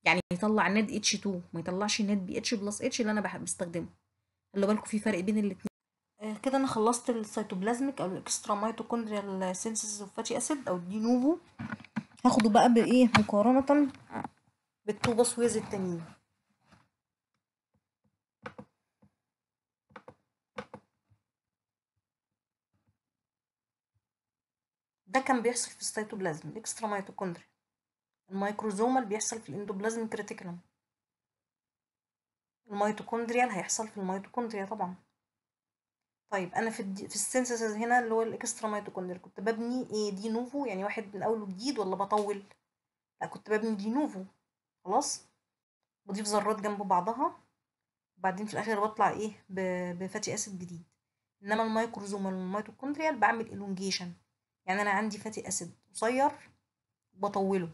يعني يطلع ناد اتش 2 ما يطلعش ناد بي اتش بلس اتش اللي انا بستخدمه خلي بالكم في فرق بين الاتنين آه، كده انا خلصت السيتوبلازميك او الاكسترا ميتوكوندريال سينسز اوف فاتي اسيد او دي نوفو هاخده بقى بايه مقارنه بالتوبس ويز التانيين ده كان بيحصل في السيتوبلازم اكسترا ميتوكوندريا اللي بيحصل في الاندوبلازم الميتوكوندريا الميتوكوندريال هيحصل في الميتوكوندريا طبعا طيب انا في الدي... في السينثيسيس هنا اللي هو الاكسترا ميتوكوندريا كنت ببني ايه دي نوفو يعني واحد من اول وجديد ولا بطول لا كنت ببني دي نوفو خلاص بضيف ذرات جنب بعضها وبعدين في الاخر بطلع ايه ب... بفاتي اسيد جديد انما الميكروزوم والميتوكوندريال بعمل الونجيشن يعني انا عندي فاتي اسيد قصير بطوله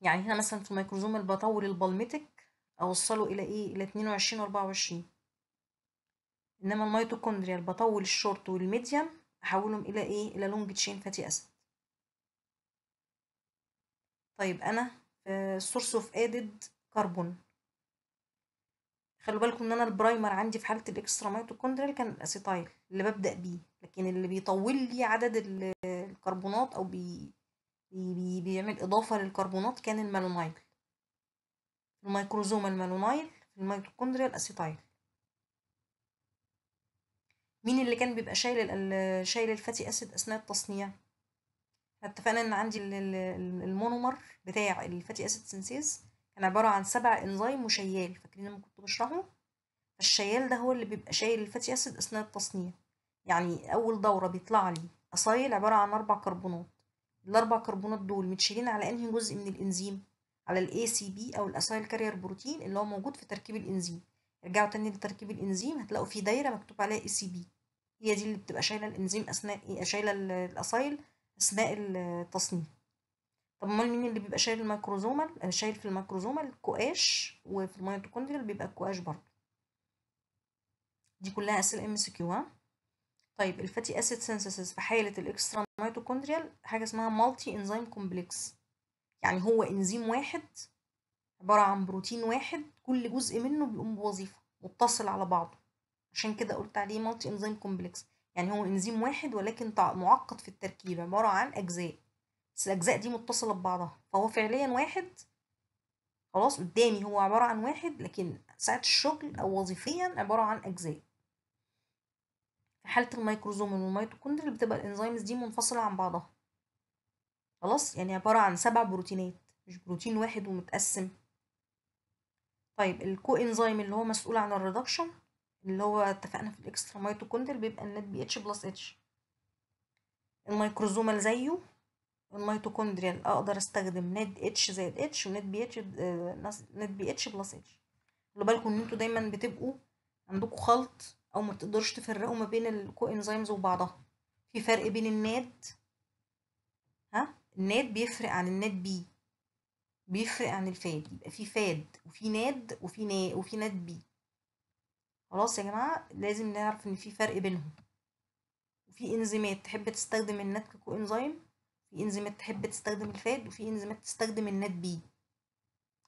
يعني هنا مثلا في الميكروزوم بطول البالميتك اوصله الى ايه الى 22 و 24 انما الميتوكوندريال بطول الشورت والميديم احولهم الى ايه الى لونج تشين فاتي اسيد طيب انا سورس اوف ادد كربون خلوا بالكم ان انا البرايمر عندي في حاله الاكسترا ميتوكوندريال كان الاسيتايل اللي ببدا بيه لكن اللي بيطول لي عدد الكربونات او بي بي بيعمل اضافه للكربونات كان المالونايل الميكروزوم المالونايل في الميتوكوندريا الاسيتايل مين اللي كان بيبقى شايل شايل الفاتي اسيد اثناء التصنيع اتفقنا ان عندي المونومر بتاع الفاتي اسيد سينثيز كان عباره عن سبع انزيم وشيال فاكرين لما كنت بشرحه الشيال ده هو اللي بيبقى شايل الفاتي اسيد اثناء التصنيع يعني أول دورة بيطلع لي أصايل عبارة عن أربع كربونات الأربع كربونات دول متشيلين على أنهي جزء من الإنزيم على سي ACB أو الاصايل كارير بروتين اللي هو موجود في تركيب الإنزيم ارجعوا تاني لتركيب الإنزيم هتلاقوا في دايرة مكتوب عليها ACB هي دي اللي بتبقى شايلة الإنزيم أثناء إيه، شايلة الأسايل أثناء التصنيف طب امال مين اللي بيبقى شايل الميكروزومال آه، شايل في الميكروزومال الكواش وفي الميتوكوندريال بيبقى الكواش برضه دي كلها اسئله ام سي كيو ها طيب الفاتي اسيد سينثيسيس في حاله الاكسترا ميتوكوندريال حاجه اسمها مالتي انزيم كومبلكس يعني هو انزيم واحد عباره عن بروتين واحد كل جزء منه بيقوم بوظيفه متصل على بعضه عشان كده قلت عليه مالتي انزيم كومبلكس يعني هو انزيم واحد ولكن معقد في التركيب عباره عن اجزاء بس الاجزاء دي متصله ببعضها فهو فعليا واحد خلاص قدامي هو عباره عن واحد لكن ساعه الشغل او وظيفيا عباره عن اجزاء في حالة الميكروزوم والميتوكوندريا بتبقى الانزيمز دي منفصلة عن بعضها خلاص يعني عبارة عن سبع بروتينات مش بروتين واحد ومتقسم طيب الكو انزيم اللي هو مسؤول عن الريدكشن اللي هو اتفقنا في الاكسترا ميتوكوندريا بيبقى النت بي اتش بلس اتش الميكروزومال زيه الميتوكوندريا اقدر استخدم نت اتش زائد اتش ونت بي اتش نت بي اتش بلس اتش خلوا بالكم ان انتوا دايما بتبقوا عندكم خلط او ما تقدرش تفرقوا ما بين الكو انزيمز وبعضها في فرق بين الناد ها الناد بيفرق عن الناد بي بيفرق عن الفاد يبقى في فاد وفي ناد وفي نا وفي ناد بي خلاص يا جماعه لازم نعرف ان في فرق بينهم وفي انزيمات تحب تستخدم الناد كو انزيم في انزيمات تحب تستخدم الفاد وفي انزيمات تستخدم الناد بي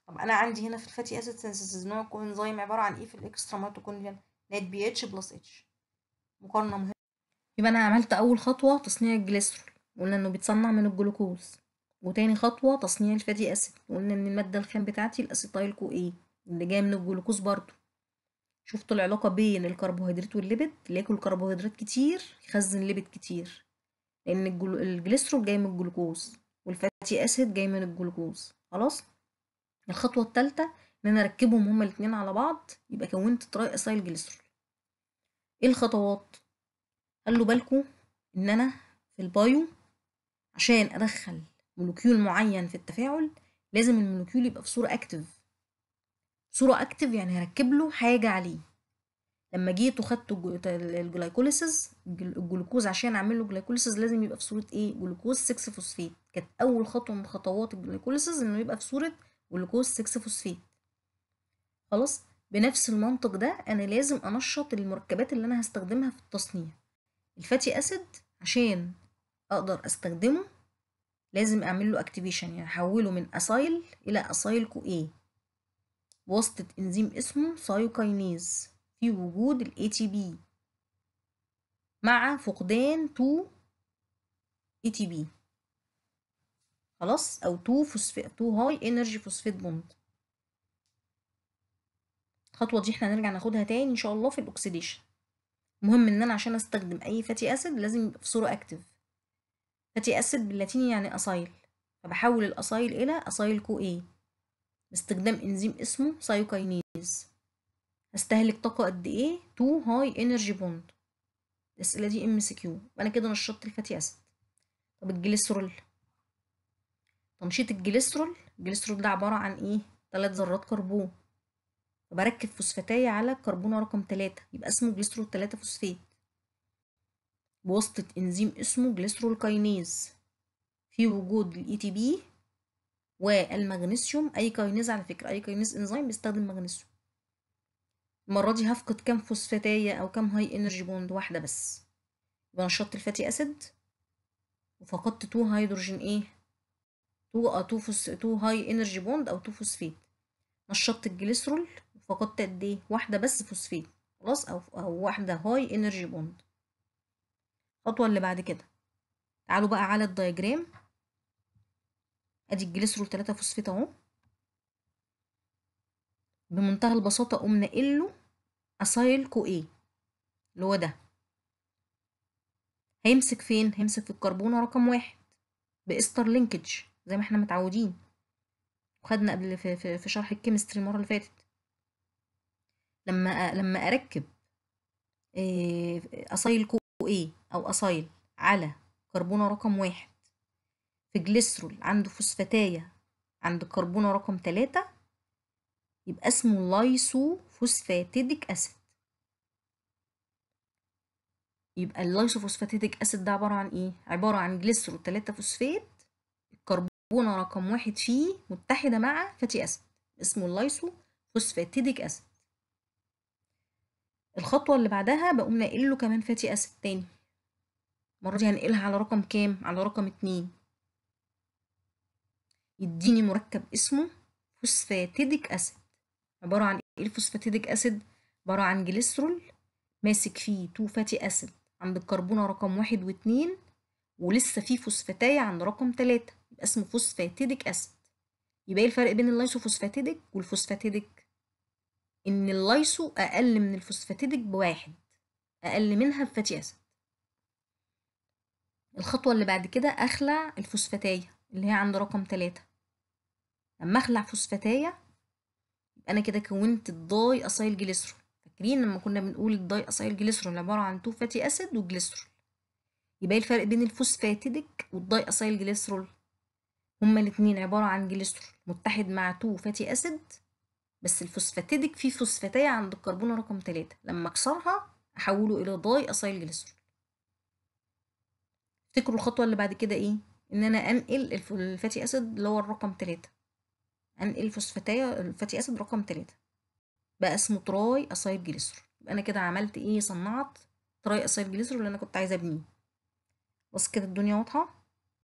طب انا عندي هنا في الفاتي اسيد سينثيسز نوع انزيم عباره عن ايه في الاكسترا ميتوكوندريال نات بي اتش بلس اتش مقارنة مهمة يبقى أنا عملت أول خطوة تصنيع الجليسرول قلنا إنه بيتصنع من الجلوكوز وتاني خطوة تصنيع الفاتي أسيد قلنا إن المادة الخام بتاعتي الأسيتايل كو إيه اللي جاية من الجلوكوز برضو شفت العلاقة بين الكربوهيدرات والليبيد اللي ياكل كربوهيدرات كتير يخزن ليبيد كتير لأن الجليسرول جاي من الجلوكوز والفاتي أسيد جاي من الجلوكوز خلاص الخطوة التالتة ان انا اركبهم هما الاتنين على بعض يبقى كونت تراي اسايل جليسرول ايه الخطوات خلوا بالكم ان انا في البايو عشان ادخل مولوكيول معين في التفاعل لازم المولوكيول يبقى في صوره اكتف صوره اكتف يعني هركب له حاجه عليه لما جيت وخدت الجلايكوليسز الجلوكوز عشان اعمل له جلايكوليسز لازم يبقى في صوره ايه جلوكوز 6 فوسفيت كانت اول خطوه من خطوات الجلايكوليسز انه يبقى في صوره جلوكوز 6 فوسفيت خلاص بنفس المنطق ده انا لازم انشط المركبات اللي انا هستخدمها في التصنيع الفاتي اسيد عشان اقدر استخدمه لازم اعمل له اكتيفيشن يعني احوله من اسايل الى اسايل كو اي بواسطة انزيم اسمه سايوكاينيز في وجود تي ATP مع فقدان 2 ATP خلاص او 2 فوسفيت 2 هاي انرجي فوسفيت بوند الخطوه دي احنا هنرجع ناخدها تاني ان شاء الله في الاكسديشن مهم ان انا عشان استخدم اي فاتي اسيد لازم يبقى في صوره اكتف فاتي اسيد باللاتيني يعني اصايل فبحول الاصايل الى اصايل كو اي باستخدام انزيم اسمه سايوكاينيز هستهلك طاقه قد ايه تو هاي انرجي بوند الاسئله دي ام سي كيو انا كده نشطت الفاتي اسيد طب الجليسرول تنشيط الجليسرول الجليسرول ده عباره عن ايه ثلاث ذرات كربون وبركب فوسفاتاية على كربون رقم تلاتة يبقى اسمه جليسترول تلاتة فوسفات بواسطة إنزيم اسمه جليسترول كاينيز في وجود الـ تي e بي والمغنيسيوم أي كاينيز على فكرة أي كاينيز إنزيم بيستخدم مغنيسيوم المرة دي هفقد كام فوسفاتاية أو كام هاي إنرجي بوند واحدة بس يبقى نشطت الفاتي أسيد وفقدت تو هيدروجين إيه تو تو فوس تو هاي إنرجي بوند أو تو فوسفيت نشطت الجليسترول فقدت قد ايه واحده بس فوسفيت خلاص او او واحده هاي انرجي بوند الخطوه اللي بعد كده تعالوا بقى على الدايجرام ادي الجليسرول 3 فوسفيت اهو بمنتهى البساطه قوم نقله اسايل كو ايه اللي هو ده هيمسك فين هيمسك في الكربون رقم واحد باستر لينكج زي ما احنا متعودين وخدنا قبل في, في شرح الكيمستري المره اللي فاتت لما لما اركب اصايل كو ايه او اصايل على كربونة رقم واحد في جليسرول عنده فوسفاتاية عند كربونة رقم تلاتة يبقى اسمه لايسو فوسفاتيديك اسيد يبقى اللايسو فوسفاتيديك اسيد ده عبارة عن ايه؟ عبارة عن جليسرول تلاتة فوسفات الكربونة رقم واحد فيه متحدة مع فاتي اسيد اسمه اللايسو فوسفاتيديك اسيد الخطوة اللي بعدها بقوم ناقل له كمان فاتي أسيد تاني المرة دي هنقلها على رقم كام؟ على رقم اتنين يديني مركب اسمه فوسفاتيديك أسيد عبارة عن ايه الفوسفاتيديك أسيد؟ عبارة عن جليسترول ماسك فيه تو فاتي أسيد عند الكربونة رقم واحد واتنين ولسه فيه فوسفاتاية عند رقم تلاتة يبقى اسمه فوسفاتيديك أسيد يبقى ايه الفرق بين اللايسوفوسفاتيديك والفوسفاتيديك؟ إن اللايسو أقل من الفوسفاتيدك بواحد أقل منها بفاتي أسيد الخطوة اللي بعد كده أخلع الفوسفاتاية اللي هي عند رقم تلاتة لما أخلع فوسفاتاية يبقى أنا كده كونت الداي أسايل جليسرول فاكرين لما كنا بنقول الداي أسايل جليسرول عبارة عن تو فاتي أسيد وجليسرول يبقى إيه الفرق بين الفوسفاتيدك والداي أسايل جليسرول هما الاتنين عبارة عن جليسرول متحد مع تو فاتي أسيد بس الفوسفاتيدك فيه فوسفاتية عند الكربون رقم ثلاثة لما أكسرها أحوله إلى داي أسايل جليسرول افتكروا الخطوة اللي بعد كده إيه؟ إن أنا أنقل الفاتي أسيد اللي هو الرقم ثلاثة أنقل فوسفاتيه الفاتي أسيد رقم ثلاثة بقى اسمه تراي أسايل جليسرول يبقى أنا كده عملت إيه صنعت تراي أسايل جليسرول اللي أنا كنت عايزة أبنيه بس كده الدنيا واضحة